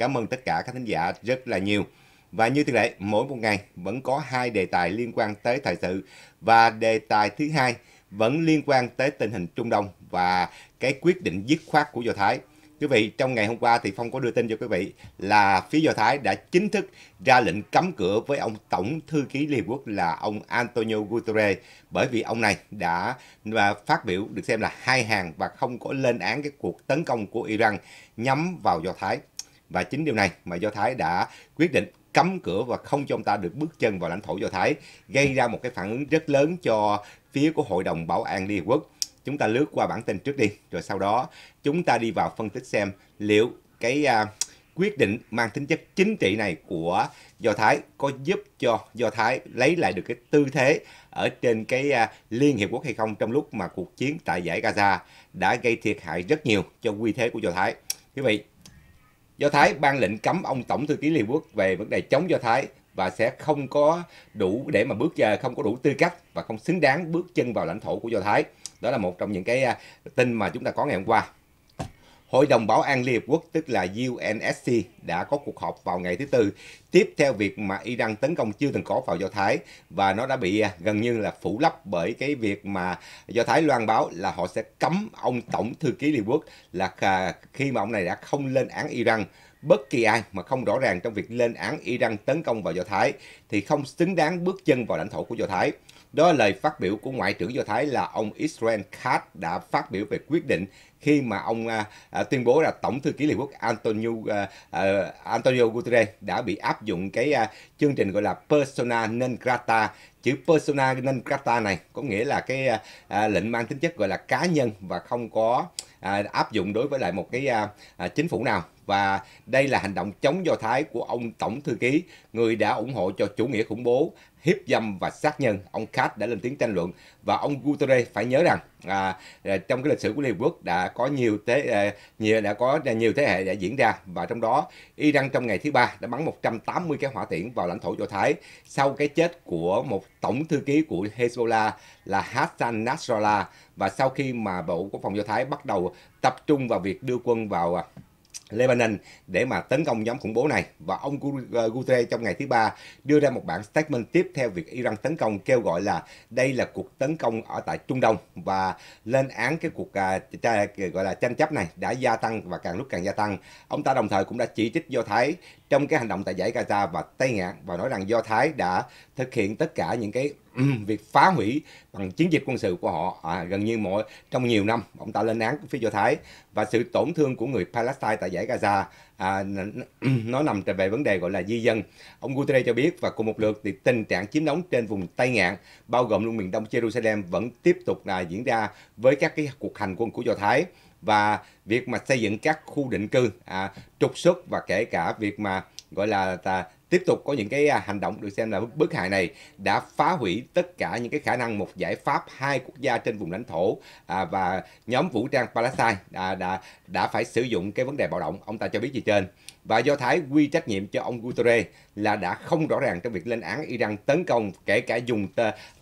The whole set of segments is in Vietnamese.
Cảm ơn tất cả các thính giả rất là nhiều. Và như thường lệ, mỗi một ngày vẫn có hai đề tài liên quan tới thời sự và đề tài thứ hai vẫn liên quan tới tình hình Trung Đông và cái quyết định dứt khoát của Do Thái. Quý vị, trong ngày hôm qua thì Phong có đưa tin cho quý vị là phía Do Thái đã chính thức ra lệnh cấm cửa với ông Tổng Thư ký Liên Quốc là ông Antonio Guterres bởi vì ông này đã à, phát biểu được xem là hai hàng và không có lên án cái cuộc tấn công của Iran nhắm vào Do Thái. Và chính điều này mà Do Thái đã quyết định cấm cửa và không cho ông ta được bước chân vào lãnh thổ Do Thái, gây ra một cái phản ứng rất lớn cho phía của Hội đồng Bảo an Liên Hợp Quốc. Chúng ta lướt qua bản tin trước đi, rồi sau đó chúng ta đi vào phân tích xem liệu cái uh, quyết định mang tính chất chính trị này của Do Thái có giúp cho Do Thái lấy lại được cái tư thế ở trên cái à, Liên Hiệp Quốc hay không trong lúc mà cuộc chiến tại giải Gaza đã gây thiệt hại rất nhiều cho uy thế của Do Thái. Quý vị, Do Thái ban lệnh cấm ông Tổng thư ký Liên Quốc về vấn đề chống Do Thái và sẽ không có đủ để mà bước à, không có đủ tư cách và không xứng đáng bước chân vào lãnh thổ của Do Thái. Đó là một trong những cái à, tin mà chúng ta có ngày hôm qua. Hội đồng Bảo an Liên Hợp Quốc tức là UNSC đã có cuộc họp vào ngày thứ Tư tiếp theo việc mà Iran tấn công chưa từng có vào Do Thái và nó đã bị à, gần như là phủ lấp bởi cái việc mà Do Thái loan báo là họ sẽ cấm ông Tổng Thư ký Liên Hợp Quốc là khi mà ông này đã không lên án Iran bất kỳ ai mà không rõ ràng trong việc lên án Iran tấn công vào Do Thái thì không xứng đáng bước chân vào lãnh thổ của Do Thái. Đó là lời phát biểu của Ngoại trưởng Do Thái là ông Israel Katz đã phát biểu về quyết định khi mà ông à, à, tuyên bố là tổng thư ký Liên Quốc Antonio à, à, Antonio Guterres đã bị áp dụng cái à, chương trình gọi là persona non grata chữ persona non grata này có nghĩa là cái à, à lệnh mang tính chất gọi là cá nhân và không có à, áp dụng đối với lại một cái à, à, chính phủ nào và đây là hành động chống Do Thái của ông Tổng Thư ký, người đã ủng hộ cho chủ nghĩa khủng bố, hiếp dâm và sát nhân. Ông Katz đã lên tiếng tranh luận và ông Guterres phải nhớ rằng à, à trong cái lịch sử của Liên Hợp Quốc đã có nhiều thế à, nhiều đã có nhiều thế hệ đã diễn ra và trong đó Iran trong ngày thứ ba đã bắn 180 cái hỏa tiễn vào lãnh thổ Do Thái sau cái chết của một tổng thư ký của Hezbollah là Hassan Nasrallah và sau khi mà Bộ Quốc phòng Do Thái bắt đầu tập trung vào việc đưa quân vào à, Lebanon để mà tấn công nhóm khủng bố này và ông ờ, Guterres trong ngày thứ ba đưa ra một bản statement tiếp theo việc Iran tấn công kêu gọi là đây là cuộc tấn công ở tại Trung Đông và lên án cái cuộc à, gọi là tranh chấp này đã gia tăng và càng lúc càng gia tăng. Ông ta đồng thời cũng đã chỉ trích Do Thái trong cái hành động tại giải Gaza và Tây Ngạn và nói rằng Do Thái đã thực hiện tất cả những cái um, việc phá hủy bằng chiến dịch quân sự của họ à, gần như mỗi trong nhiều năm ông ta lên án phía Do Thái và sự tổn thương của người Palestine tại giải Gaza à, nó nằm về vấn đề gọi là di dân. Ông Guterres cho biết và cùng một lượt thì tình trạng chiếm đóng trên vùng Tây Ngạn bao gồm luôn miền đông Jerusalem vẫn tiếp tục là diễn ra với các cái cuộc hành quân của Do Thái và việc mà xây dựng các khu định cư à, trục xuất và kể cả việc mà gọi là à, tiếp tục có những cái à, hành động được xem là bức hại này đã phá hủy tất cả những cái khả năng một giải pháp hai quốc gia trên vùng lãnh thổ à, và nhóm vũ trang Palestine đã, à, đã đã phải sử dụng cái vấn đề bạo động ông ta cho biết gì trên và Do Thái quy trách nhiệm cho ông Guterres là đã không rõ ràng trong việc lên án Iran tấn công, kể cả dùng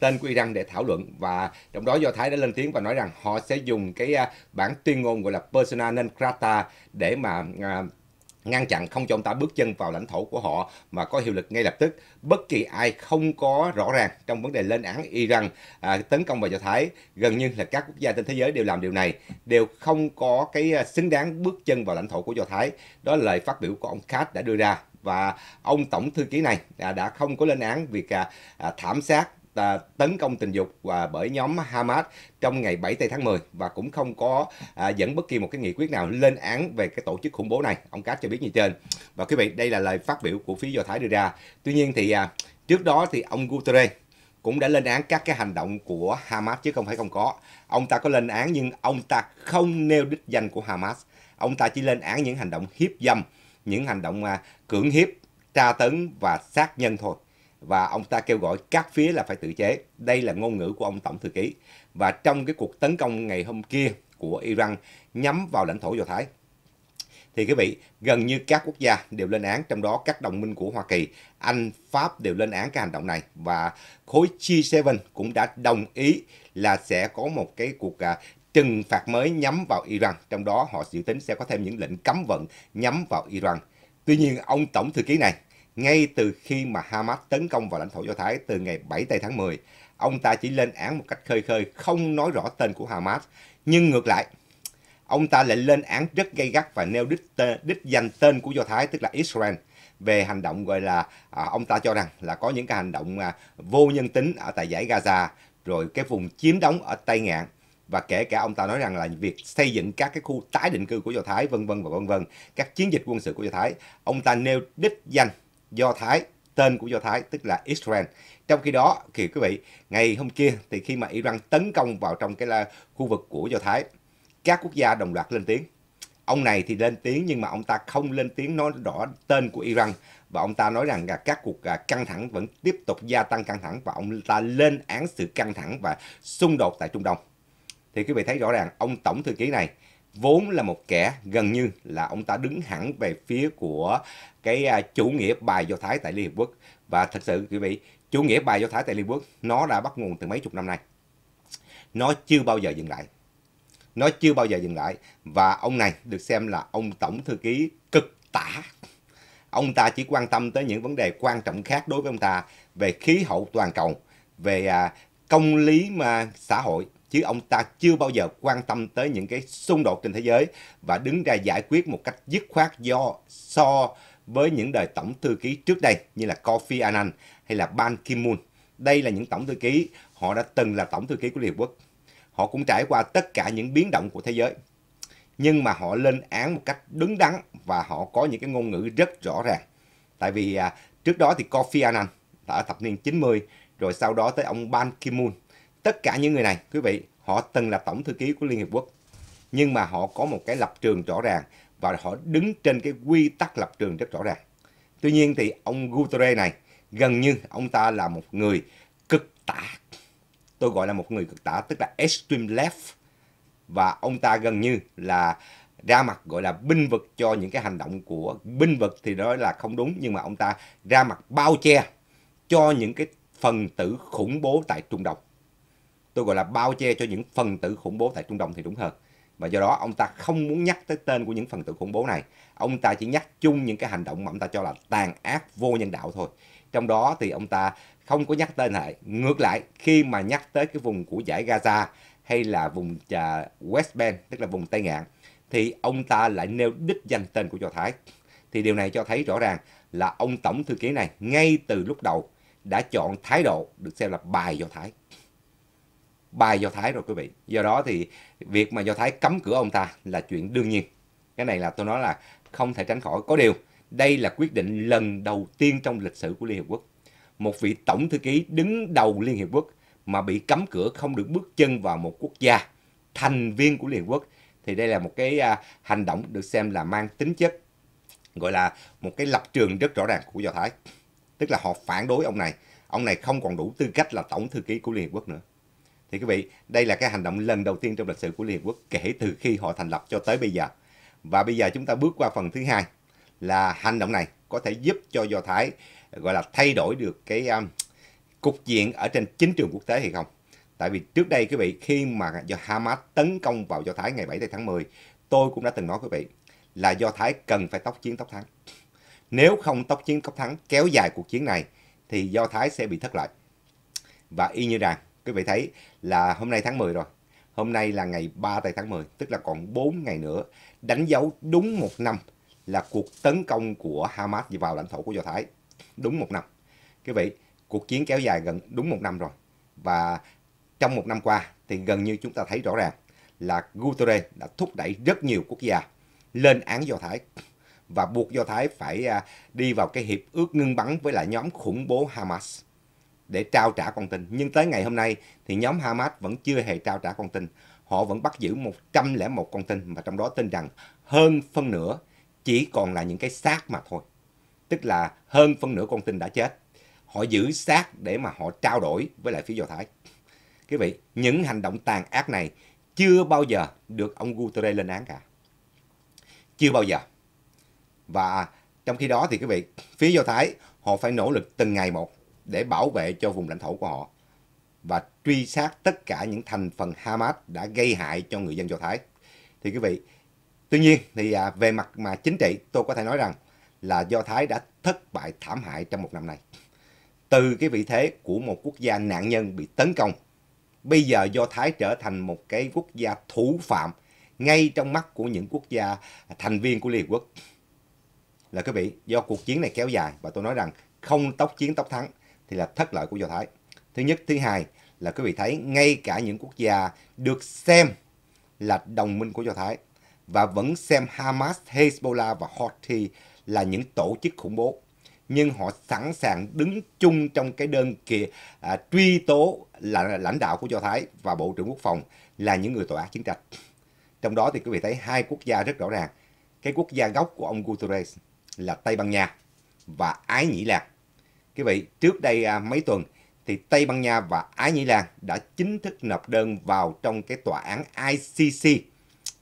tên của Iran để thảo luận. Và trong đó Do Thái đã lên tiếng và nói rằng họ sẽ dùng cái à, bản tuyên ngôn gọi là persona non grata để mà à, ngăn chặn không cho ông ta bước chân vào lãnh thổ của họ mà có hiệu lực ngay lập tức. Bất kỳ ai không có rõ ràng trong vấn đề lên án Iran à, tấn công vào Do Thái, gần như là các quốc gia trên thế giới đều làm điều này, đều không có cái à, xứng đáng bước chân vào lãnh thổ của Do Thái. Đó là lời phát biểu của ông Khat đã đưa ra và ông tổng thư ký này à, đã không có lên án việc à, thảm sát tấn công tình dục và bởi nhóm Hamas trong ngày 7 tây tháng 10 và cũng không có à, dẫn bất kỳ một cái nghị quyết nào lên án về cái tổ chức khủng bố này ông Cát cho biết như trên và quý vị đây là lời phát biểu của phía do thái đưa ra tuy nhiên thì à, trước đó thì ông Guterres cũng đã lên án các cái hành động của Hamas chứ không phải không có ông ta có lên án nhưng ông ta không nêu đích danh của Hamas ông ta chỉ lên án những hành động hiếp dâm những hành động à, cưỡng hiếp tra tấn và sát nhân thôi và ông ta kêu gọi các phía là phải tự chế. Đây là ngôn ngữ của ông tổng thư ký. Và trong cái cuộc tấn công ngày hôm kia của Iran nhắm vào lãnh thổ Do Thái thì quý vị, gần như các quốc gia đều lên án, trong đó các đồng minh của Hoa Kỳ, Anh, Pháp đều lên án cái hành động này và khối G7 cũng đã đồng ý là sẽ có một cái cuộc à, trừng phạt mới nhắm vào Iran, trong đó họ dự tính sẽ có thêm những lệnh cấm vận nhắm vào Iran. Tuy nhiên, ông tổng thư ký này ngay từ khi mà Hamas tấn công vào lãnh thổ Do Thái từ ngày 7 tây tháng 10. Ông ta chỉ lên án một cách khơi khơi, không nói rõ tên của Hamas. Nhưng ngược lại, ông ta lại lên án rất gay gắt và nêu đích, tên, đích danh tên của Do Thái, tức là Israel về hành động gọi là à, ông ta cho rằng là có những cái hành động à, vô nhân tính ở tại giải Gaza rồi cái vùng chiếm đóng ở Tây Ngạn và kể cả ông ta nói rằng là việc xây dựng các cái khu tái định cư của Do Thái vân vân và vân vân các chiến dịch quân sự của Do Thái ông ta nêu đích danh Do Thái, tên của Do Thái tức là Israel. Trong khi đó, thì quý vị, ngày hôm kia thì khi mà Iran tấn công vào trong cái là khu vực của Do Thái, các quốc gia đồng loạt lên tiếng. Ông này thì lên tiếng nhưng mà ông ta không lên tiếng nói rõ tên của Iran và ông ta nói rằng là các cuộc à, căng thẳng vẫn tiếp tục gia tăng căng thẳng và ông ta lên án sự căng thẳng và xung đột tại Trung Đông. Thì quý vị thấy rõ ràng ông tổng thư ký này vốn là một kẻ gần như là ông ta đứng hẳn về phía của cái à, chủ nghĩa bài Do Thái tại Liên Hiệp Quốc. Và thật sự quý vị, chủ nghĩa bài Do Thái tại Liên Hiệp Quốc nó đã bắt nguồn từ mấy chục năm nay. Nó chưa bao giờ dừng lại. Nó chưa bao giờ dừng lại. Và ông này được xem là ông tổng thư ký cực tả ông ta chỉ quan tâm tới những vấn đề quan trọng khác đối với ông ta về khí hậu toàn cầu, về à, công lý mà xã hội chứ ông ta chưa bao giờ quan tâm tới những cái xung đột trên thế giới và đứng ra giải quyết một cách dứt khoát do so với những đời tổng thư ký trước đây như là Kofi Annan hay là Ban Ki-moon. Đây là những tổng thư ký, họ đã từng là tổng thư ký của Liên Hợp Quốc. Họ cũng trải qua tất cả những biến động của thế giới. Nhưng mà họ lên án một cách đứng đắn và họ có những cái ngôn ngữ rất rõ ràng. Tại vì à, trước đó thì Kofi Annan đã thập niên 90, rồi sau đó tới ông Ban Ki-moon Tất cả những người này, quý vị, họ từng là tổng thư ký của Liên Hiệp Quốc, nhưng mà họ có một cái lập trường rõ ràng và họ đứng trên cái quy tắc lập trường rất rõ ràng. Tuy nhiên thì ông Guterres này, gần như ông ta là một người cực tả. Tôi gọi là một người cực tả, tức là extreme left. Và ông ta gần như là ra mặt gọi là binh vực cho những cái hành động của binh vực thì đó là không đúng nhưng mà ông ta ra mặt bao che cho những cái phần tử khủng bố tại Trung Đông tôi gọi là bao che cho những phần tử khủng bố tại Trung Đông thì đúng hơn. Và do đó ông ta không muốn nhắc tới tên của những phần tử khủng bố này. Ông ta chỉ nhắc chung những cái hành động mà ông ta cho là tàn ác vô nhân đạo thôi. Trong đó thì ông ta không có nhắc tên lại. Ngược lại, khi mà nhắc tới cái vùng của giải Gaza hay là vùng à, West Bank, tức là vùng Tây Ngạn, thì ông ta lại nêu đích danh tên của Do Thái. Thì điều này cho thấy rõ ràng là ông Tổng Thư ký này ngay từ lúc đầu đã chọn thái độ được xem là bài Do Thái bài Do Thái rồi quý vị. Do đó thì việc mà Do Thái cấm cửa ông ta là chuyện đương nhiên. Cái này là tôi nói là không thể tránh khỏi. Có điều, đây là quyết định lần đầu tiên trong lịch sử của Liên Hiệp Quốc. Một vị tổng thư ký đứng đầu Liên Hiệp Quốc mà bị cấm cửa không được bước chân vào một quốc gia thành viên của Liên Hiệp Quốc thì đây là một cái à, hành động được xem là mang tính chất gọi là một cái lập trường rất rõ ràng của Do Thái. Tức là họ phản đối ông này. Ông này không còn đủ tư cách là tổng thư ký của Liên Hiệp Quốc nữa. Thì quý vị, đây là cái hành động lần đầu tiên trong lịch sử của Liên Hiệp Quốc kể từ khi họ thành lập cho tới bây giờ. Và bây giờ chúng ta bước qua phần thứ hai là hành động này có thể giúp cho Do Thái gọi là thay đổi được cái um, cục diện ở trên chính trường quốc tế hay không? Tại vì trước đây quý vị khi mà do Hamas tấn công vào Do Thái ngày 7 tháng 10, tôi cũng đã từng nói quý vị là Do Thái cần phải tốc chiến tốc thắng. Nếu không tốc chiến tốc thắng kéo dài cuộc chiến này thì Do Thái sẽ bị thất lợi. Và y như rằng Quý vị thấy là hôm nay tháng 10 rồi. Hôm nay là ngày 3 tây tháng 10, tức là còn 4 ngày nữa. Đánh dấu đúng một năm là cuộc tấn công của Hamas vào lãnh thổ của Do Thái. Đúng một năm. Quý vị, cuộc chiến kéo dài gần đúng một năm rồi. Và trong một năm qua thì gần như chúng ta thấy rõ ràng là Guterres đã thúc đẩy rất nhiều quốc gia lên án Do Thái và buộc Do Thái phải à, đi vào cái hiệp ước ngưng bắn với lại nhóm khủng bố Hamas để trao trả con tin. Nhưng tới ngày hôm nay thì nhóm Hamas vẫn chưa hề trao trả con tin. Họ vẫn bắt giữ 101 con tin mà trong đó tin rằng hơn phân nửa chỉ còn là những cái xác mà thôi. Tức là hơn phân nửa con tin đã chết. Họ giữ xác để mà họ trao đổi với lại phía Do Thái. Quý vị, những hành động tàn ác này chưa bao giờ được ông Guterres lên án cả. Chưa bao giờ. Và trong khi đó thì quý vị, phía Do Thái họ phải nỗ lực từng ngày một để bảo vệ cho vùng lãnh thổ của họ và truy sát tất cả những thành phần Hamas đã gây hại cho người dân Do Thái. Thì quý vị, tuy nhiên thì à, về mặt mà chính trị tôi có thể nói rằng là Do Thái đã thất bại thảm hại trong một năm nay. Từ cái vị thế của một quốc gia nạn nhân bị tấn công, bây giờ Do Thái trở thành một cái quốc gia thủ phạm ngay trong mắt của những quốc gia thành viên của Liên Hợp Quốc. Là quý vị, do cuộc chiến này kéo dài và tôi nói rằng không tốc chiến tốc thắng thì là thất lợi của Do Thái. Thứ nhất, thứ hai là quý vị thấy ngay cả những quốc gia được xem là đồng minh của Do Thái và vẫn xem Hamas, Hezbollah và Houthi là những tổ chức khủng bố. Nhưng họ sẵn sàng đứng chung trong cái đơn kia à, truy tố là lãnh đạo của Do Thái và Bộ trưởng Quốc phòng là những người tội ác chiến tranh. Trong đó thì quý vị thấy hai quốc gia rất rõ ràng. Cái quốc gia gốc của ông Guterres là Tây Ban Nha và Ái Nhĩ lạc Quý vị, trước đây à, mấy tuần thì Tây Ban Nha và Ái Nhĩ Lan đã chính thức nộp đơn vào trong cái tòa án ICC,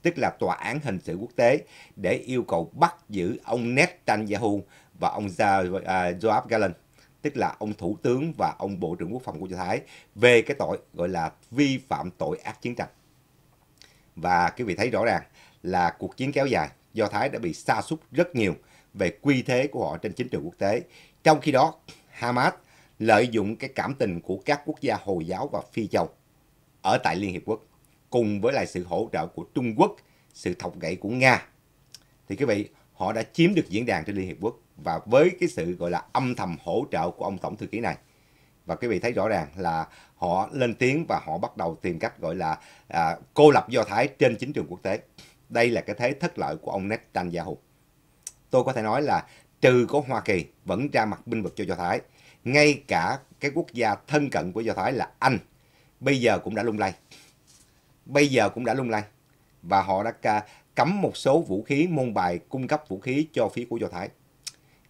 tức là tòa án hình sự quốc tế để yêu cầu bắt giữ ông Netanyahu và ông à, Joab Gallant, tức là ông thủ tướng và ông bộ trưởng quốc phòng của Do Thái về cái tội gọi là vi phạm tội ác chiến tranh. Và quý vị thấy rõ ràng là cuộc chiến kéo dài, Do Thái đã bị sa sút rất nhiều về quy thế của họ trên chính trường quốc tế. Trong khi đó, Hamas lợi dụng cái cảm tình của các quốc gia Hồi giáo và Phi châu ở tại Liên Hiệp Quốc, cùng với lại sự hỗ trợ của Trung Quốc, sự thọc gậy của Nga. Thì quý vị, họ đã chiếm được diễn đàn trên Liên Hiệp Quốc và với cái sự gọi là âm thầm hỗ trợ của ông Tổng Thư ký này. Và quý vị thấy rõ ràng là họ lên tiếng và họ bắt đầu tìm cách gọi là à, cô lập Do Thái trên chính trường quốc tế. Đây là cái thế thất lợi của ông Netanyahu. Tôi có thể nói là trừ có Hoa Kỳ vẫn ra mặt binh vực cho Do Thái. Ngay cả cái quốc gia thân cận của Do Thái là Anh bây giờ cũng đã lung lay. Bây giờ cũng đã lung lay. Và họ đã cấm một số vũ khí môn bài cung cấp vũ khí cho phía của Do Thái.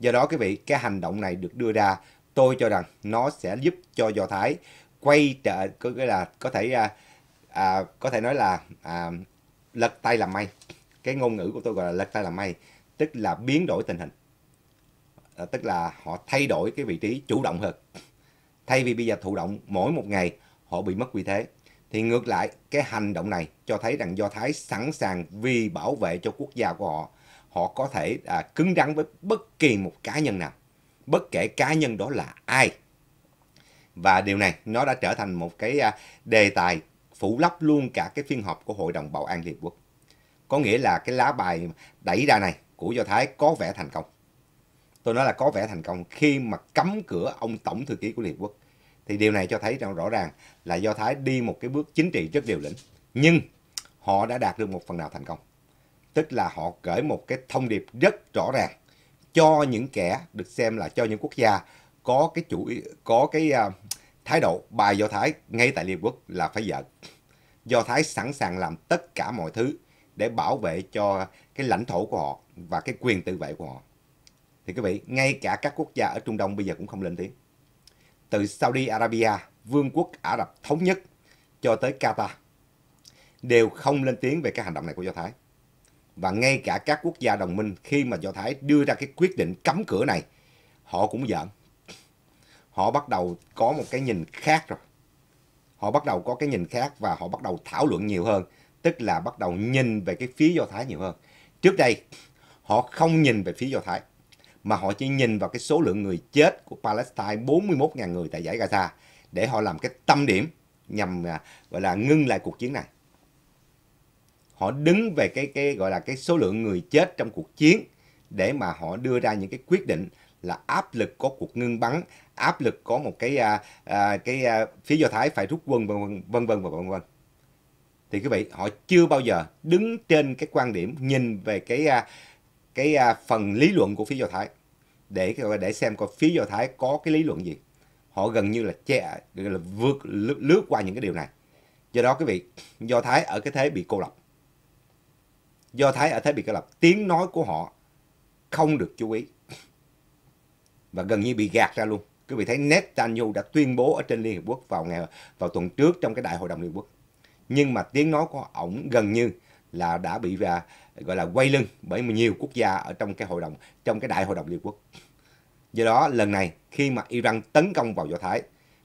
Do đó quý vị, cái hành động này được đưa ra, tôi cho rằng nó sẽ giúp cho Do Thái quay trở có cái là có thể à, à, có thể nói là à, lật tay làm may. Cái ngôn ngữ của tôi gọi là lật tay làm may, tức là biến đổi tình hình. Ờ, tức là họ thay đổi cái vị trí chủ động hơn thay vì bây giờ thụ động mỗi một ngày họ bị mất vị thế thì ngược lại cái hành động này cho thấy rằng do thái sẵn sàng vì bảo vệ cho quốc gia của họ họ có thể à, cứng rắn với bất kỳ một cá nhân nào bất kể cá nhân đó là ai và điều này nó đã trở thành một cái à, đề tài phủ lấp luôn cả cái phiên họp của hội đồng bảo an liên quốc có nghĩa là cái lá bài đẩy ra này của do thái có vẻ thành công tôi nói là có vẻ thành công khi mà cấm cửa ông tổng thư ký của Liên Hợp Quốc. Thì điều này cho thấy rằng rõ ràng là Do Thái đi một cái bước chính trị rất điều lĩnh. Nhưng họ đã đạt được một phần nào thành công. Tức là họ gửi một cái thông điệp rất rõ ràng cho những kẻ được xem là cho những quốc gia có cái chủ có cái uh, thái độ bài Do Thái ngay tại Liên Hợp Quốc là phải giận. Do Thái sẵn sàng làm tất cả mọi thứ để bảo vệ cho cái lãnh thổ của họ và cái quyền tự vệ của họ. Thì quý vị, ngay cả các quốc gia ở Trung Đông bây giờ cũng không lên tiếng. Từ Saudi Arabia, Vương quốc Ả Rập Thống Nhất cho tới Qatar đều không lên tiếng về cái hành động này của Do Thái. Và ngay cả các quốc gia đồng minh khi mà Do Thái đưa ra cái quyết định cấm cửa này, họ cũng giận. Họ bắt đầu có một cái nhìn khác rồi. Họ bắt đầu có cái nhìn khác và họ bắt đầu thảo luận nhiều hơn. Tức là bắt đầu nhìn về cái phía Do Thái nhiều hơn. Trước đây, họ không nhìn về phía Do Thái mà họ chỉ nhìn vào cái số lượng người chết của Palestine 41.000 người tại giải Gaza để họ làm cái tâm điểm nhằm à, gọi là ngưng lại cuộc chiến này. Họ đứng về cái cái gọi là cái số lượng người chết trong cuộc chiến để mà họ đưa ra những cái quyết định là áp lực có cuộc ngưng bắn, áp lực có một cái à, à, cái à, phía do thái phải rút quân vân vân và vân vân. Thì quý vị, họ chưa bao giờ đứng trên cái quan điểm nhìn về cái à, cái à, phần lý luận của phía do thái để để xem coi phía do thái có cái lý luận gì họ gần như là che là vượt lướt, qua những cái điều này do đó cái việc do thái ở cái thế bị cô lập do thái ở thế bị cô lập tiếng nói của họ không được chú ý và gần như bị gạt ra luôn quý vị thấy Netanyahu đã tuyên bố ở trên Liên Hiệp Quốc vào ngày vào tuần trước trong cái đại hội đồng Liên Hiệp Quốc nhưng mà tiếng nói của ổng gần như là đã bị và gọi là quay lưng bởi nhiều quốc gia ở trong cái hội đồng trong cái đại hội đồng liên quốc do đó lần này khi mà iran tấn công vào do thái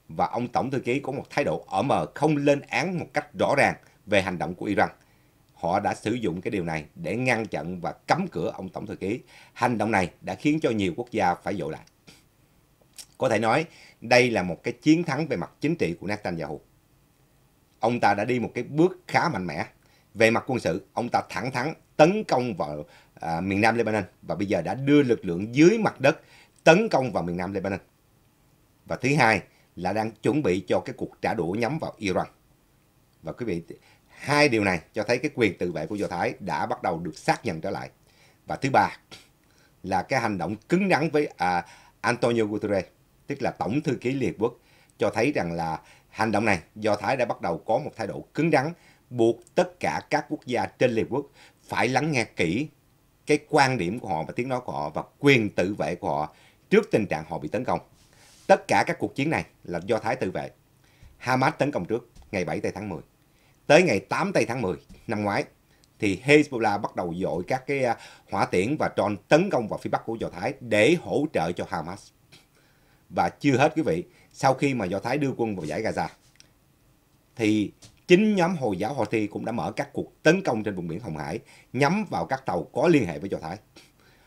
và ông tổng thư ký có một thái độ ở mờ không lên án một cách rõ ràng về hành động của iran họ đã sử dụng cái điều này để ngăn chặn và cấm cửa ông tổng thư ký hành động này đã khiến cho nhiều quốc gia phải dội lại có thể nói đây là một cái chiến thắng về mặt chính trị của Netanyahu ông ta đã đi một cái bước khá mạnh mẽ về mặt quân sự ông ta thẳng thắn tấn công vào à, miền nam Lebanon và bây giờ đã đưa lực lượng dưới mặt đất tấn công vào miền nam Lebanon. Và thứ hai là đang chuẩn bị cho cái cuộc trả đũa nhắm vào Iran. Và quý vị, hai điều này cho thấy cái quyền tự vệ của Do Thái đã bắt đầu được xác nhận trở lại. Và thứ ba là cái hành động cứng rắn với à, Antonio Guterres, tức là Tổng Thư ký Liên Hợp Quốc, cho thấy rằng là hành động này Do Thái đã bắt đầu có một thái độ cứng rắn buộc tất cả các quốc gia trên Liên Hợp Quốc phải lắng nghe kỹ cái quan điểm của họ và tiếng nói của họ và quyền tự vệ của họ trước tình trạng họ bị tấn công. Tất cả các cuộc chiến này là do Thái tự vệ. Hamas tấn công trước ngày 7 tây tháng 10. Tới ngày 8 tây tháng 10 năm ngoái thì Hezbollah bắt đầu dội các cái à, hỏa tiễn và tròn tấn công vào phía bắc của Do Thái để hỗ trợ cho Hamas. Và chưa hết quý vị, sau khi mà Do Thái đưa quân vào giải Gaza thì chính nhóm Hồi giáo Houthi cũng đã mở các cuộc tấn công trên vùng biển Hồng Hải nhắm vào các tàu có liên hệ với Do Thái.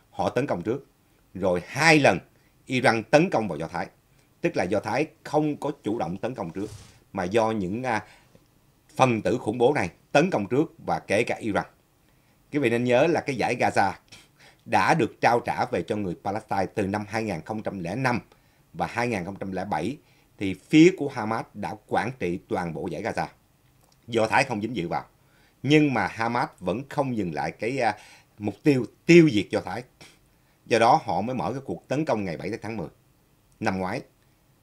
Họ tấn công trước, rồi hai lần Iran tấn công vào Do Thái. Tức là Do Thái không có chủ động tấn công trước, mà do những à, phần tử khủng bố này tấn công trước và kể cả Iran. Quý vị nên nhớ là cái giải Gaza đã được trao trả về cho người Palestine từ năm 2005 và 2007 thì phía của Hamas đã quản trị toàn bộ giải Gaza. Do Thái không dính dự vào. Nhưng mà Hamas vẫn không dừng lại cái uh, mục tiêu tiêu diệt Do Thái. Do đó họ mới mở cái cuộc tấn công ngày 7 tháng 10 năm ngoái.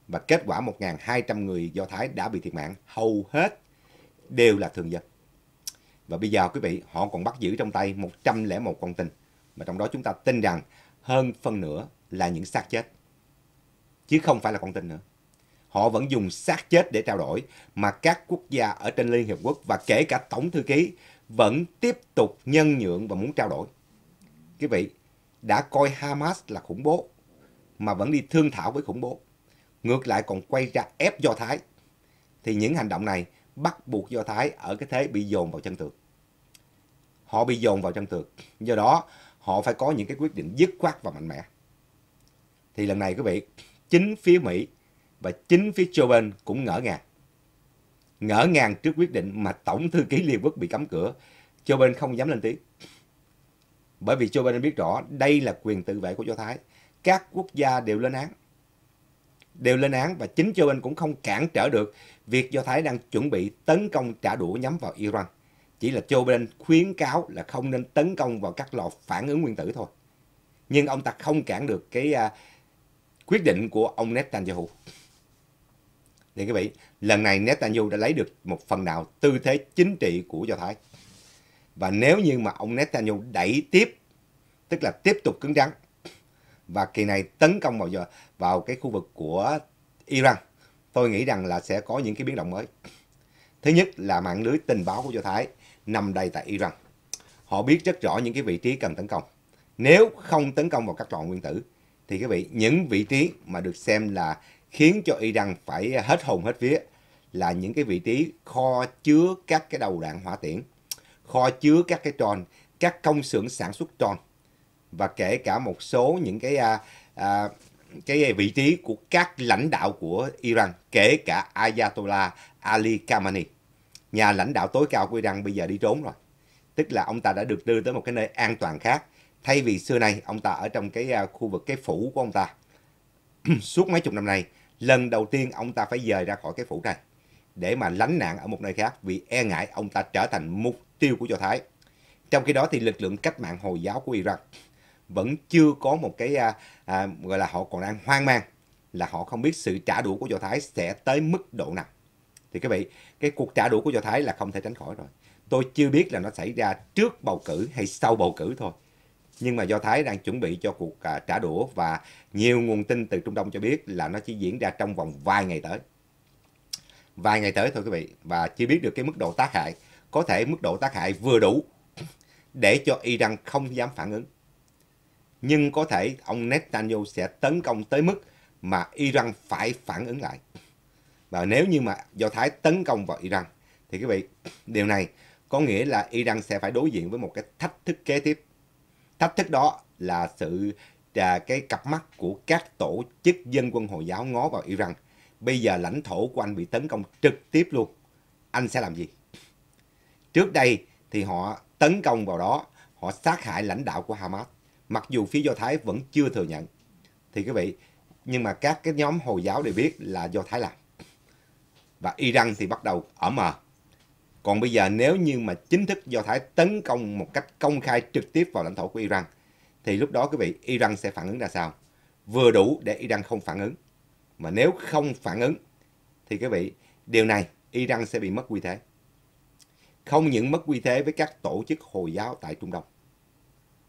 Và kết quả 1.200 người Do Thái đã bị thiệt mạng. Hầu hết đều là thường dân. Và bây giờ quý vị, họ còn bắt giữ trong tay 101 con tin. Mà trong đó chúng ta tin rằng hơn phân nửa là những xác chết. Chứ không phải là con tin nữa họ vẫn dùng xác chết để trao đổi mà các quốc gia ở trên Liên Hiệp Quốc và kể cả Tổng Thư ký vẫn tiếp tục nhân nhượng và muốn trao đổi. Quý vị, đã coi Hamas là khủng bố mà vẫn đi thương thảo với khủng bố. Ngược lại còn quay ra ép Do Thái. Thì những hành động này bắt buộc Do Thái ở cái thế bị dồn vào chân tường. Họ bị dồn vào chân tường. Do đó, họ phải có những cái quyết định dứt khoát và mạnh mẽ. Thì lần này quý vị, chính phía Mỹ và chính phía Joe cũng ngỡ ngàng. Ngỡ ngàng trước quyết định mà Tổng thư ký Liên Quốc bị cấm cửa, Joe không dám lên tiếng. Bởi vì Joe biết rõ đây là quyền tự vệ của Do Thái. Các quốc gia đều lên án. Đều lên án và chính Joe cũng không cản trở được việc Do Thái đang chuẩn bị tấn công trả đũa nhắm vào Iran. Chỉ là Joe Biden khuyến cáo là không nên tấn công vào các lò phản ứng nguyên tử thôi. Nhưng ông ta không cản được cái uh, quyết định của ông Netanyahu. Thì quý vị, lần này Netanyahu đã lấy được một phần nào tư thế chính trị của Do Thái. Và nếu như mà ông Netanyahu đẩy tiếp, tức là tiếp tục cứng rắn, và kỳ này tấn công vào vào cái khu vực của Iran, tôi nghĩ rằng là sẽ có những cái biến động mới. Thứ nhất là mạng lưới tình báo của Do Thái nằm đầy tại Iran. Họ biết rất rõ những cái vị trí cần tấn công. Nếu không tấn công vào các lò nguyên tử, thì quý vị, những vị trí mà được xem là khiến cho Iran phải hết hồn hết vía là những cái vị trí kho chứa các cái đầu đạn hỏa tiễn, kho chứa các cái tròn, các công xưởng sản xuất tròn và kể cả một số những cái à, à, cái vị trí của các lãnh đạo của Iran, kể cả Ayatollah Ali Khamenei, nhà lãnh đạo tối cao của Iran bây giờ đi trốn rồi. Tức là ông ta đã được đưa tới một cái nơi an toàn khác, thay vì xưa nay ông ta ở trong cái à, khu vực cái phủ của ông ta suốt mấy chục năm nay lần đầu tiên ông ta phải rời ra khỏi cái phủ này để mà lánh nạn ở một nơi khác vì e ngại ông ta trở thành mục tiêu của Do Thái. Trong khi đó thì lực lượng cách mạng Hồi giáo của Iraq vẫn chưa có một cái à, à, gọi là họ còn đang hoang mang là họ không biết sự trả đũa của Do Thái sẽ tới mức độ nào. Thì các vị, cái cuộc trả đũa của Do Thái là không thể tránh khỏi rồi. Tôi chưa biết là nó xảy ra trước bầu cử hay sau bầu cử thôi nhưng mà do thái đang chuẩn bị cho cuộc à, trả đũa và nhiều nguồn tin từ trung đông cho biết là nó chỉ diễn ra trong vòng vài ngày tới vài ngày tới thôi quý vị và chưa biết được cái mức độ tác hại có thể mức độ tác hại vừa đủ để cho Iran không dám phản ứng nhưng có thể ông Netanyahu sẽ tấn công tới mức mà Iran phải phản ứng lại và nếu như mà do Thái tấn công vào Iran thì quý vị điều này có nghĩa là Iran sẽ phải đối diện với một cái thách thức kế tiếp Thách thức đó là sự à, cái cặp mắt của các tổ chức dân quân Hồi giáo ngó vào Iran. Bây giờ lãnh thổ của anh bị tấn công trực tiếp luôn. Anh sẽ làm gì? Trước đây thì họ tấn công vào đó, họ sát hại lãnh đạo của Hamas. Mặc dù phía Do Thái vẫn chưa thừa nhận. Thì quý vị, nhưng mà các cái nhóm Hồi giáo đều biết là Do Thái làm. Và Iran thì bắt đầu ở mờ. Còn bây giờ nếu như mà chính thức Do Thái tấn công một cách công khai trực tiếp vào lãnh thổ của Iran, thì lúc đó quý vị, Iran sẽ phản ứng ra sao? Vừa đủ để Iran không phản ứng. Mà nếu không phản ứng, thì quý vị, điều này Iran sẽ bị mất quy thế. Không những mất quy thế với các tổ chức Hồi giáo tại Trung Đông,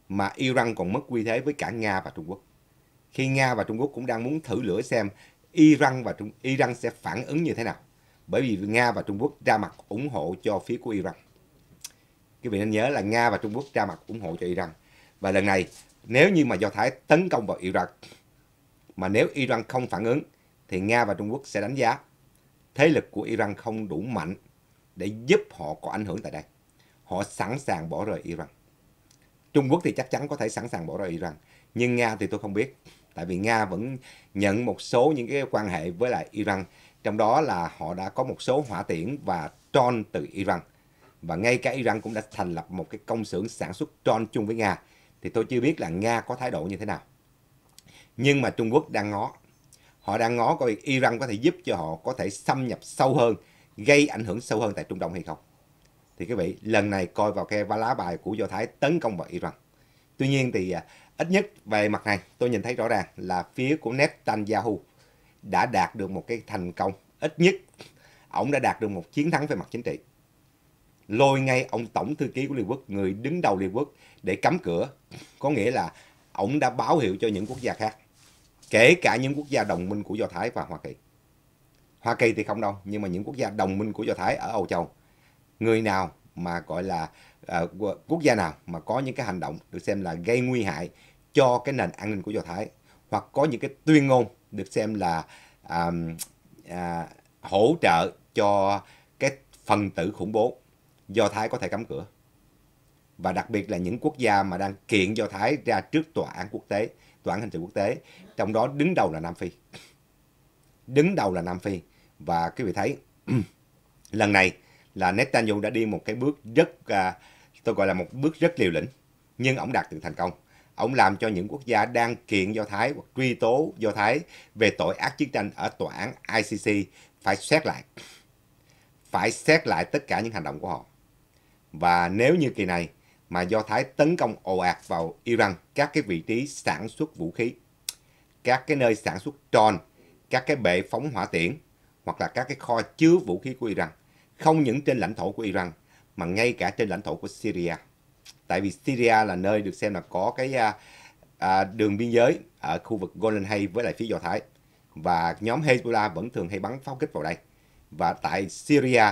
mà Iran còn mất quy thế với cả Nga và Trung Quốc. Khi Nga và Trung Quốc cũng đang muốn thử lửa xem Iran và Trung Iran sẽ phản ứng như thế nào bởi vì Nga và Trung Quốc ra mặt ủng hộ cho phía của Iran. Quý vị nên nhớ là Nga và Trung Quốc ra mặt ủng hộ cho Iran. Và lần này nếu như mà Do Thái tấn công vào iran mà nếu Iran không phản ứng thì Nga và Trung Quốc sẽ đánh giá thế lực của Iran không đủ mạnh để giúp họ có ảnh hưởng tại đây. Họ sẵn sàng bỏ rời Iran. Trung Quốc thì chắc chắn có thể sẵn sàng bỏ rời Iran. Nhưng Nga thì tôi không biết. Tại vì Nga vẫn nhận một số những cái quan hệ với lại Iran trong đó là họ đã có một số hỏa tiễn và tron từ Iran. Và ngay cả Iran cũng đã thành lập một cái công xưởng sản xuất tron chung với Nga. Thì tôi chưa biết là Nga có thái độ như thế nào. Nhưng mà Trung Quốc đang ngó. Họ đang ngó coi Iran có thể giúp cho họ có thể xâm nhập sâu hơn, gây ảnh hưởng sâu hơn tại Trung Đông hay không. Thì quý vị, lần này coi vào cái lá bài của Do Thái tấn công vào Iran. Tuy nhiên thì à, ít nhất về mặt này tôi nhìn thấy rõ ràng là phía của Netanyahu đã đạt được một cái thành công ít nhất ông đã đạt được một chiến thắng về mặt chính trị lôi ngay ông tổng thư ký của Liên Quốc, người đứng đầu Liên Quốc để cấm cửa. Có nghĩa là ông đã báo hiệu cho những quốc gia khác, kể cả những quốc gia đồng minh của Do Thái và Hoa Kỳ. Hoa Kỳ thì không đâu, nhưng mà những quốc gia đồng minh của Do Thái ở Âu Châu, người nào mà gọi là uh, quốc gia nào mà có những cái hành động được xem là gây nguy hại cho cái nền an ninh của Do Thái hoặc có những cái tuyên ngôn được xem là à, à, hỗ trợ cho cái phần tử khủng bố do thái có thể cấm cửa và đặc biệt là những quốc gia mà đang kiện do thái ra trước tòa án quốc tế tòa án hình sự quốc tế trong đó đứng đầu là nam phi đứng đầu là nam phi và quý vị thấy lần này là netanyahu đã đi một cái bước rất à, tôi gọi là một bước rất liều lĩnh nhưng ổng đạt được thành công Ông làm cho những quốc gia đang kiện Do Thái hoặc truy tố Do Thái về tội ác chiến tranh ở tòa án ICC phải xét lại. Phải xét lại tất cả những hành động của họ. Và nếu như kỳ này mà Do Thái tấn công ồ ạt vào Iran, các cái vị trí sản xuất vũ khí, các cái nơi sản xuất tròn, các cái bệ phóng hỏa tiễn, hoặc là các cái kho chứa vũ khí của Iran, không những trên lãnh thổ của Iran, mà ngay cả trên lãnh thổ của Syria tại vì Syria là nơi được xem là có cái à, à, đường biên giới ở khu vực Golan Hay với lại phía Do Thái và nhóm Hezbollah vẫn thường hay bắn pháo kích vào đây và tại Syria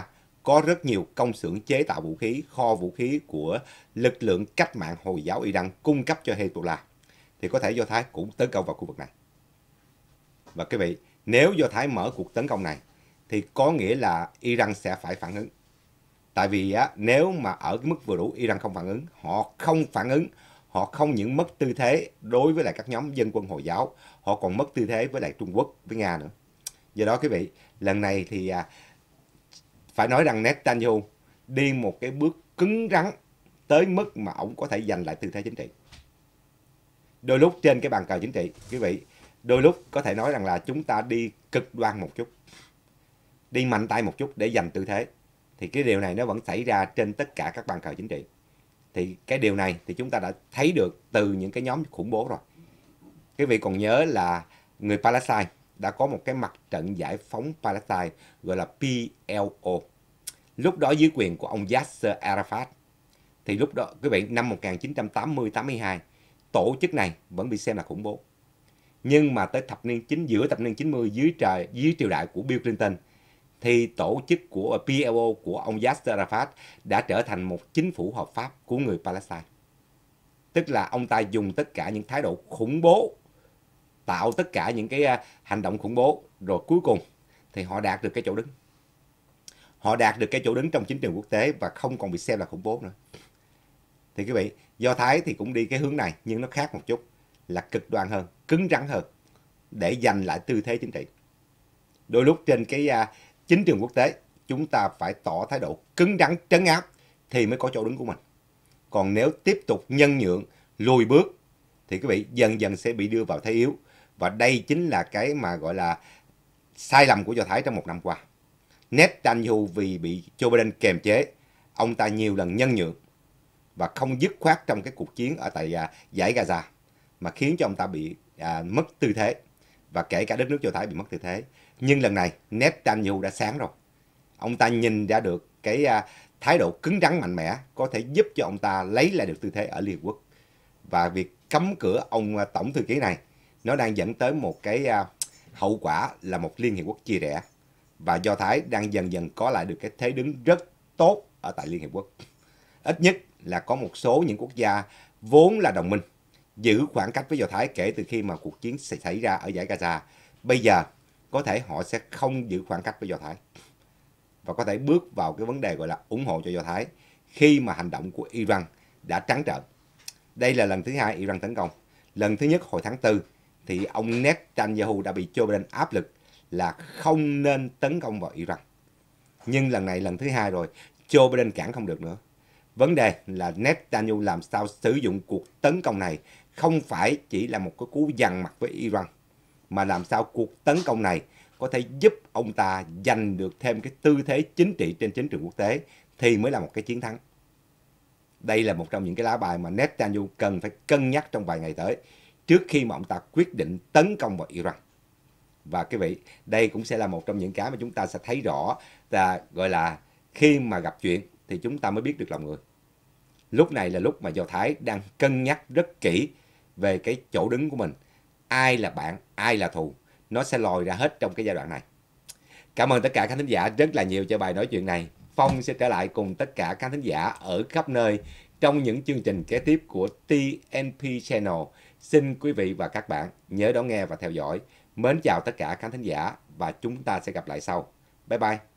có rất nhiều công xưởng chế tạo vũ khí, kho vũ khí của lực lượng cách mạng Hồi giáo Iran cung cấp cho Hezbollah. Thì có thể Do Thái cũng tấn công vào khu vực này. Và quý vị, nếu Do Thái mở cuộc tấn công này, thì có nghĩa là Iran sẽ phải phản ứng. Tại vì á, nếu mà ở cái mức vừa đủ Iran không phản ứng, họ không phản ứng, họ không những mất tư thế đối với lại các nhóm dân quân Hồi giáo, họ còn mất tư thế với lại Trung Quốc, với Nga nữa. Do đó quý vị, lần này thì à, phải nói rằng Netanyahu đi một cái bước cứng rắn tới mức mà ông có thể giành lại tư thế chính trị. Đôi lúc trên cái bàn cờ chính trị, quý vị, đôi lúc có thể nói rằng là chúng ta đi cực đoan một chút, đi mạnh tay một chút để giành tư thế thì cái điều này nó vẫn xảy ra trên tất cả các ban cờ chính trị thì cái điều này thì chúng ta đã thấy được từ những cái nhóm khủng bố rồi cái vị còn nhớ là người Palestine đã có một cái mặt trận giải phóng Palestine gọi là PLO lúc đó dưới quyền của ông Yasser Arafat thì lúc đó quý vị năm 1980-82 tổ chức này vẫn bị xem là khủng bố nhưng mà tới thập niên chín giữa thập niên 90 dưới trời dưới triều đại của Bill Clinton thì tổ chức của PLO của ông Yasser Arafat đã trở thành một chính phủ hợp pháp của người Palestine. Tức là ông ta dùng tất cả những thái độ khủng bố, tạo tất cả những cái à, hành động khủng bố, rồi cuối cùng thì họ đạt được cái chỗ đứng. Họ đạt được cái chỗ đứng trong chính trường quốc tế và không còn bị xem là khủng bố nữa. Thì quý vị, Do Thái thì cũng đi cái hướng này nhưng nó khác một chút là cực đoan hơn, cứng rắn hơn để giành lại tư thế chính trị. Đôi lúc trên cái à, chính trường quốc tế chúng ta phải tỏ thái độ cứng rắn trấn áp thì mới có chỗ đứng của mình. Còn nếu tiếp tục nhân nhượng, lùi bước thì quý vị dần dần sẽ bị đưa vào thế yếu. Và đây chính là cái mà gọi là sai lầm của Do Thái trong một năm qua. Netanyahu vì bị Joe Biden kềm chế, ông ta nhiều lần nhân nhượng và không dứt khoát trong cái cuộc chiến ở tại à, giải Gaza mà khiến cho ông ta bị à, mất tư thế và kể cả đất nước châu Thái bị mất tư thế. Nhưng lần này Netanyahu đã sáng rồi. Ông ta nhìn ra được cái à, thái độ cứng rắn mạnh mẽ có thể giúp cho ông ta lấy lại được tư thế ở Liên Quốc. Và việc cấm cửa ông à, tổng thư ký này nó đang dẫn tới một cái à, hậu quả là một Liên Hiệp Quốc chia rẽ. Và Do Thái đang dần dần có lại được cái thế đứng rất tốt ở tại Liên Hiệp Quốc. Ít nhất là có một số những quốc gia vốn là đồng minh giữ khoảng cách với Do Thái kể từ khi mà cuộc chiến xảy ra ở giải Gaza. Bây giờ có thể họ sẽ không giữ khoảng cách với Do Thái và có thể bước vào cái vấn đề gọi là ủng hộ cho Do Thái khi mà hành động của Iran đã trắng trợn. Đây là lần thứ hai Iran tấn công. Lần thứ nhất hồi tháng 4 thì ông Netanyahu đã bị Joe Biden áp lực là không nên tấn công vào Iran. Nhưng lần này lần thứ hai rồi, Joe Biden cản không được nữa. Vấn đề là Netanyahu làm sao sử dụng cuộc tấn công này không phải chỉ là một cái cú dằn mặt với Iran mà làm sao cuộc tấn công này có thể giúp ông ta giành được thêm cái tư thế chính trị trên chính trường quốc tế thì mới là một cái chiến thắng. Đây là một trong những cái lá bài mà Netanyahu cần phải cân nhắc trong vài ngày tới trước khi mà ông ta quyết định tấn công vào Iran. Và quý vị, đây cũng sẽ là một trong những cái mà chúng ta sẽ thấy rõ là gọi là khi mà gặp chuyện thì chúng ta mới biết được lòng người. Lúc này là lúc mà Do Thái đang cân nhắc rất kỹ về cái chỗ đứng của mình ai là bạn, ai là thù, nó sẽ lòi ra hết trong cái giai đoạn này. Cảm ơn tất cả các thính giả rất là nhiều cho bài nói chuyện này. Phong sẽ trở lại cùng tất cả các thính giả ở khắp nơi trong những chương trình kế tiếp của TNP Channel. Xin quý vị và các bạn nhớ đón nghe và theo dõi. Mến chào tất cả các thính giả và chúng ta sẽ gặp lại sau. Bye bye.